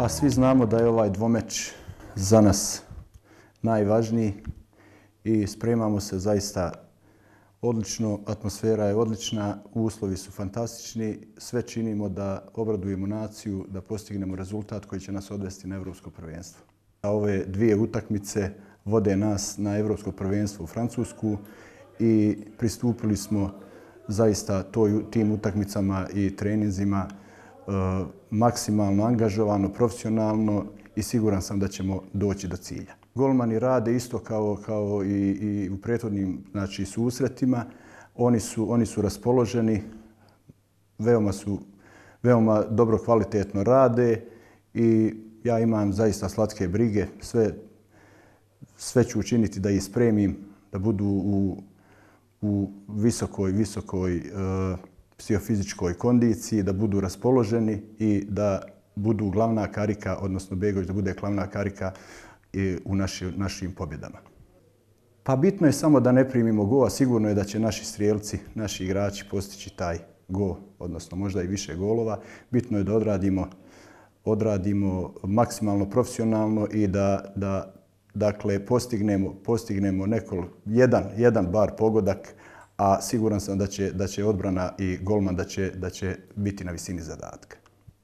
Pa svi znamo da je ovaj dvomeč za nas najvažniji i spremamo se zaista odlično, atmosfera je odlična, uslovi su fantastični, sve činimo da obradujemo naciju, da postignemo rezultat koji će nas odvesti na Evropsko prvenstvo. A ove dvije utakmice vode nas na Evropsko prvenstvo u Francusku i pristupili smo zaista toj, tim utakmicama i treninzima E, maksimalno angažovano, profesionalno i siguran sam da ćemo doći do cilja. Golmani rade isto kao, kao i, i u prethodnim znači, susretima. Oni su, oni su raspoloženi, veoma, su, veoma dobro kvalitetno rade i ja imam zaista slatke brige. Sve, sve ću učiniti da ih spremim, da budu u, u visokoj, visokoj e, psihofizičkoj kondiciji, da budu raspoloženi i da budu glavna karika, odnosno Begović da bude glavna karika e, u naši, našim pobjedama. Pa bitno je samo da ne primimo go, a sigurno je da će naši strijelci, naši igrači postići taj go, odnosno možda i više golova. Bitno je da odradimo, odradimo maksimalno profesionalno i da, da dakle, postignemo, postignemo nekol, jedan, jedan bar pogodak, a siguran sam da će, da će odbrana i golman da će, da će biti na visini zadatka.